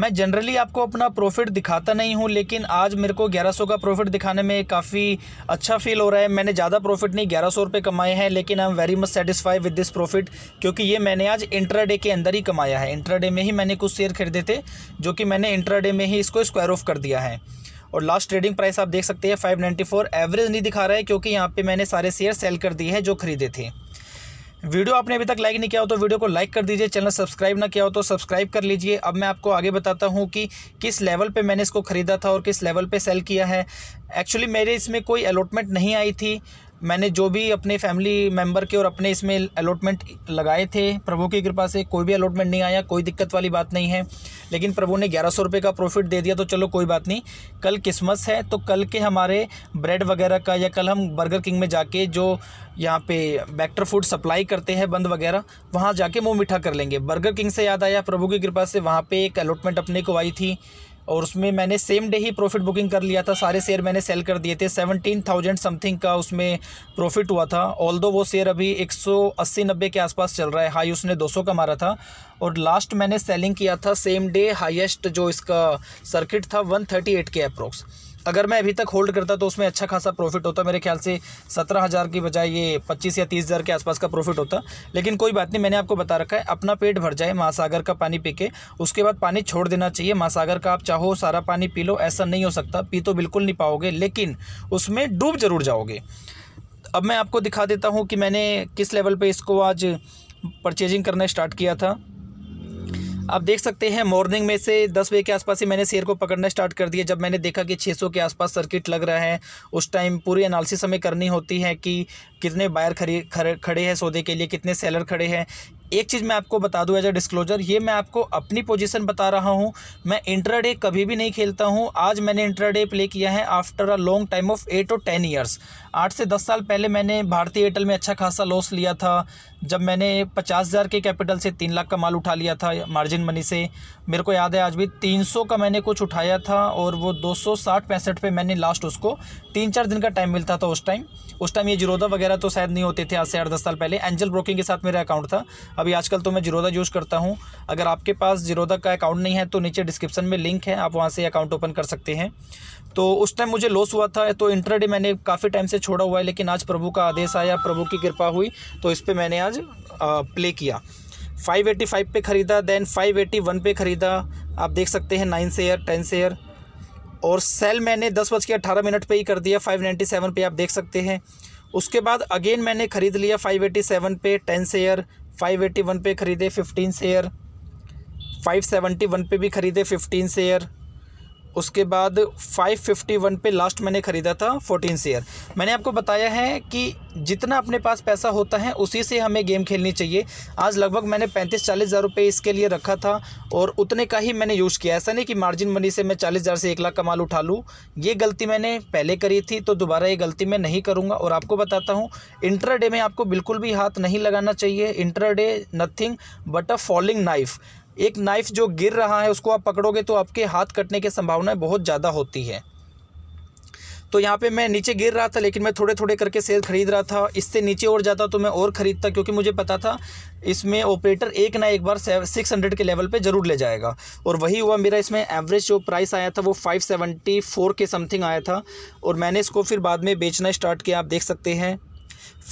मैं जनरली आपको अपना प्रॉफिट दिखाता नहीं हूँ लेकिन आज मेरे को 1100 का प्रॉफिट दिखाने में काफ़ी अच्छा फील हो रहा है मैंने ज़्यादा प्रॉफिट नहीं ग्यारह सौ कमाए हैं लेकिन I am very much satisfy with this profit क्योंकि ये मैंने आज इंट्राडे के अंदर ही कमाया है इंट्राडे में ही मैंने कुछ शेयर खरीदे थे जो कि मैंने इंट्राडे में ही इसको स्क्वायर ऑफ कर दिया है और लास्ट ट्रेडिंग प्राइस आप देख सकते हैं फाइव एवरेज नहीं दिखा रहा है क्योंकि यहाँ पर मैंने सारे शेयर सेल कर दिए हैं जो खरीदे थे वीडियो आपने अभी तक लाइक नहीं किया हो तो वीडियो को लाइक कर दीजिए चैनल सब्सक्राइब ना किया हो तो सब्सक्राइब कर लीजिए अब मैं आपको आगे बताता हूँ कि किस लेवल पे मैंने इसको ख़रीदा था और किस लेवल पे सेल किया है एक्चुअली मेरे इसमें कोई अलॉटमेंट नहीं आई थी मैंने जो भी अपने फैमिली मेम्बर के और अपने इसमें अलॉटमेंट लगाए थे प्रभु की कृपा से कोई भी अलॉटमेंट नहीं आया कोई दिक्कत वाली बात नहीं है लेकिन प्रभु ने ग्यारह सौ का प्रॉफिट दे दिया तो चलो कोई बात नहीं कल क्रिसमस है तो कल के हमारे ब्रेड वगैरह का या कल हम बर्गर किंग में जाके जो यहाँ पे बैक्टर फूड सप्लाई करते हैं बंद वगैरह वहाँ जाके मुँह मीठा कर लेंगे बर्गर किंग से याद आया प्रभु की कृपा से वहाँ पर एक अलॉटमेंट अपने को आई थी और उसमें मैंने सेम डे ही प्रॉफिट बुकिंग कर लिया था सारे शेयर मैंने सेल कर दिए थे सेवनटीन थाउजेंड समथिंग का उसमें प्रॉफिट हुआ था ऑल दो वो शेयर अभी एक सौ अस्सी नब्बे के आसपास चल रहा है हाई उसने दो सौ का मारा था और लास्ट मैंने सेलिंग किया था सेम डे हाईएस्ट जो इसका सर्किट था वन थर्टी एट के अप्रोक्स अगर मैं अभी तक होल्ड करता तो उसमें अच्छा खासा प्रॉफिट होता मेरे ख्याल से सत्रह हज़ार की बजाय ये पच्चीस या तीस हज़ार के आसपास का प्रॉफिट होता लेकिन कोई बात नहीं मैंने आपको बता रखा है अपना पेट भर जाए महासागर का पानी पी के उसके बाद पानी छोड़ देना चाहिए महासागर का आप चाहो सारा पानी पी लो ऐसा नहीं हो सकता पी तो बिल्कुल नहीं पाओगे लेकिन उसमें डूब ज़रूर जाओगे अब मैं आपको दिखा देता हूँ कि मैंने किस लेवल पर इसको आज परचेजिंग करना स्टार्ट किया था आप देख सकते हैं मॉर्निंग में से दस बजे के आसपास ही मैंने शेयर को पकड़ना स्टार्ट कर दिया जब मैंने देखा कि 600 के आसपास सर्किट लग रहा है उस टाइम पूरी एनालिसिस हमें करनी होती है कि कितने बायर खरी खड़े हैं सौदे के लिए कितने सेलर खड़े हैं एक चीज़ मैं आपको बता दूं एज अ डिस्क्लोजर ये मैं आपको अपनी पोजीशन बता रहा हूं मैं इंट्राडे कभी भी नहीं खेलता हूं आज मैंने इंट्राडे प्ले किया है after a long time of eight और टेन ईयर्स आठ से दस साल पहले मैंने भारतीय एयरटेल में अच्छा खासा लॉस लिया था जब मैंने पचास हज़ार के कैपिटल से तीन लाख का माल उठा लिया था मार्जिन मनी से मेरे को याद है आज भी तीन सौ का मैंने कुछ उठाया था और वो दो सौ साठ पैंसठ पे मैंने लास्ट उसको तीन चार दिन का टाइम मिलता था उस टाइम उस टाइम ये जिरोदा वगैरह तो शायद नहीं होते थे आज से आठ दस साल पहले एंजल ब्रोकिंग के साथ मेरा अकाउंट था अभी आजकल तो मैं जिरोदा यूज़ करता हूँ अगर आपके पास जिरोदा का अकाउंट नहीं है तो नीचे डिस्क्रिप्शन में लिंक है आप वहाँ से अकाउंट ओपन कर सकते हैं तो उस टाइम मुझे लॉस हुआ था तो इंटरडे मैंने काफ़ी टाइम से छोड़ा हुआ है लेकिन आज प्रभु का आदेश आया प्रभु की कृपा हुई तो इस पर मैंने आज आज प्ले किया 585 पे ख़रीदा देन 581 पे ख़रीदा आप देख सकते हैं नाइन शेयर टेन शेयर और सेल मैंने दस बज के अट्ठारह मिनट पर ही कर दिया फाइव नाइन्टी सेवन पे आप देख सकते हैं उसके बाद अगेन मैंने ख़रीद लिया फाइव एटी सेवन पे ten share five eighty one पे ख़रीदे fifteen share five seventy one पे भी ख़रीदे फिफ्टीन शेयर उसके बाद 551 पे लास्ट मैंने ख़रीदा था 14 शेयर मैंने आपको बताया है कि जितना अपने पास पैसा होता है उसी से हमें गेम खेलनी चाहिए आज लगभग मैंने पैंतीस चालीस हज़ार रुपये इसके लिए रखा था और उतने का ही मैंने यूज़ किया ऐसा नहीं कि मार्जिन मनी से मैं चालीस हज़ार से एक लाख का माल उठा लूँ ये गलती मैंने पहले करी थी तो दोबारा ये गलती मैं नहीं करूँगा और आपको बताता हूँ इंटरडे में आपको बिल्कुल भी हाथ नहीं लगाना चाहिए intraday nothing but a falling knife एक नाइफ जो गिर रहा है उसको आप पकड़ोगे तो आपके हाथ कटने की संभावना बहुत ज़्यादा होती है तो यहाँ पे मैं नीचे गिर रहा था लेकिन मैं थोड़े थोड़े करके शेयर ख़रीद रहा था इससे नीचे और जाता तो मैं और ख़रीदता क्योंकि मुझे पता था इसमें ऑपरेटर एक ना एक बार सिक्स हंड्रेड के लेवल पे ज़रूर ले जाएगा और वही हुआ मेरा इसमें एवरेज जो प्राइस आया था वो फाइव सेवेंटी फोर के समथिंग आया था और मैंने इसको फिर बाद में बेचना स्टार्ट किया आप देख सकते हैं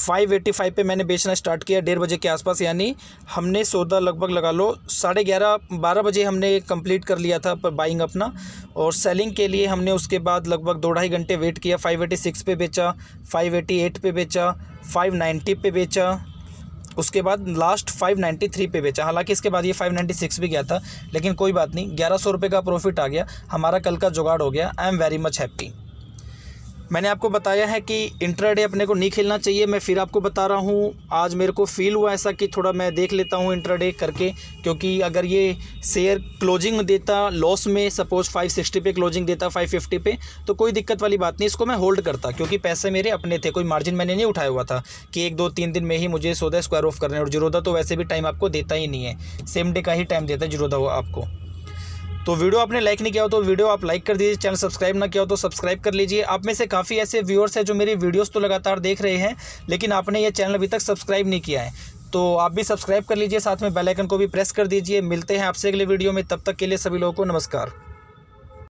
फाइव एट्टी फाइव पर मैंने बेचना स्टार्ट किया डेढ़ बजे के आसपास यानी हमने सौदा लगभग लगा लो साढ़े ग्यारह बारह बजे हमने कंप्लीट कर लिया था बाइंग अपना और सेलिंग के लिए हमने उसके बाद लगभग दो ढाई घंटे वेट किया फाइव एटी सिक्स पे बेचा फाइव एटी एट पे बेचा फाइव नाइन्टी पे बेचा उसके बाद लास्ट फाइव नाइन्टी थ्री पे बेचा हालांकि इसके बाद ये फाइव नाइन्टी सिक्स भी गया था लेकिन कोई बात नहीं ग्यारह सौ रुपये का प्रॉफिट आ गया हमारा कल का जुगाड़ हो गया I am very much happy मैंने आपको बताया है कि इंट्राडे अपने को नहीं खेलना चाहिए मैं फिर आपको बता रहा हूँ आज मेरे को फील हुआ ऐसा कि थोड़ा मैं देख लेता हूँ इंट्राडे करके क्योंकि अगर ये शेयर क्लोजिंग देता लॉस में सपोज 560 पे क्लोजिंग देता 550 पे तो कोई दिक्कत वाली बात नहीं इसको मैं होल्ड करता क्योंकि पैसे मेरे अपने थे कोई मार्जिन मैंने नहीं उठाया हुआ था कि एक दो तीन दिन में ही मुझे सौदा स्क्वायर ऑफ करना है और जिरोदा तो वैसे भी टाइम आपको देता ही नहीं है सेम डे का ही टाइम देता है जिरोदा आपको तो वीडियो आपने लाइक नहीं किया हो तो वीडियो आप लाइक कर दीजिए चैनल सब्सक्राइब ना किया हो तो सब्सक्राइब कर लीजिए आप में से काफ़ी ऐसे व्यूअर्स हैं जो मेरी वीडियोस तो लगातार देख रहे हैं लेकिन आपने ये चैनल अभी तक सब्सक्राइब नहीं किया है तो आप भी सब्सक्राइब कर लीजिए साथ में बेलाइकन को भी प्रेस कर दीजिए मिलते हैं आपसे अगले वीडियो में तब तक के लिए सभी लोगों को नमस्कार